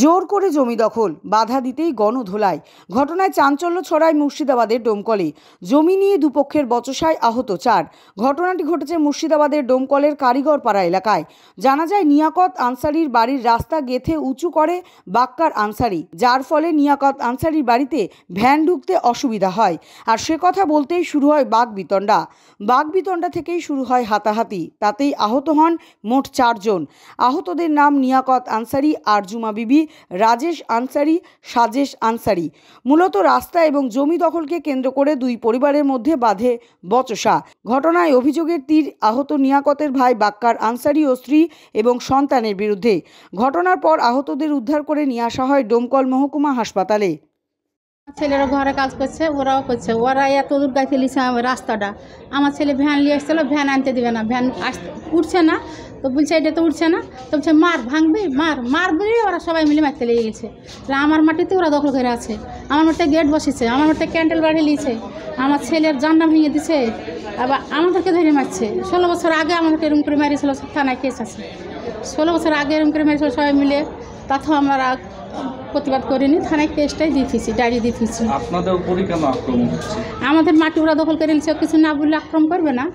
জোর করে জমি দখল বাধা দিতেই গণধোলায় ঘটনায় চাঞ্চল্য ছড়ায় মুর্শিদাবাদের ডোমকলে জমি নিয়ে দুপক্ষের বচসায় আহত চার ঘটনাটি ঘটেছে মুর্শিদাবাদের ডোমকলের কারিগরপাড়া এলাকায় জানা যায় নিয়াকত আনসারির বাড়ির রাস্তা গেথে উঁচু করে বাক্কার আনসারি যার ফলে নিয়াকত আনসারির বাড়িতে ভ্যান ঢুকতে অসুবিধা হয় আর সে কথা বলতেই শুরু হয় বাঘ বিতণ্ডা বাঘ বিতণ্ডা থেকেই শুরু হয় হাতাহাতি তাতেই আহত হন মোট চারজন আহতদের নাম নিয়াকত আনসারি আরজুমা বিবি রাজেশ আনসারি সাজেশ আনসারি মূলত রাস্তা এবং জমি দখলকে কেন্দ্র করে দুই পরিবারের মধ্যে বাঁধে বচসা ঘটনায় অভিযোগের তীর আহত নিয়াকতের ভাই বাক্কার আনসারি ও স্ত্রী এবং সন্তানের বিরুদ্ধে ঘটনার পর আহতদের উদ্ধার করে নিয়ে আসা হয় ডোমকল মহকুমা হাসপাতালে ছেলেরা ঘরে কাজ করছে ওরাও করছে ওরা এত দূর গাইতে রাস্তাটা আমার ছেলে ভ্যান নিয়ে এসেছিলো ভ্যান আনতে দেবে না ভ্যান আসতে উঠছে না তো বলছে এটা তো উঠছে না তো বলছে মার ভাঙবে মার মার বলে ওরা সবাই মিলে মারতে লেগে গেছে তাহলে আমার মাটিতে ওরা দখল করে আছে আমার মাটিতে গেট বসেছে আমার মাটিতে ক্যান্ডেল বাড়ি লিয়েছে আমার ছেলের জান্না ভেঙে দিছে আবার আমাদেরকে ধরে মারছে ষোলো বছর আগে আমাদেরকে রুম করে মারিয়েছিল থানায় কেস আছে ষোলো বছর আগে রুম করে মেরেছিল সবাই মিলে তাতেও আমরা প্রতিবাদ করিনি থানায় কেসটাই দিতেছি ডায়েরি দিতেছি আমাদের মাটি ওরা দখল করে নিচ্ছে কিছু না বললে আক্রমণ করবে না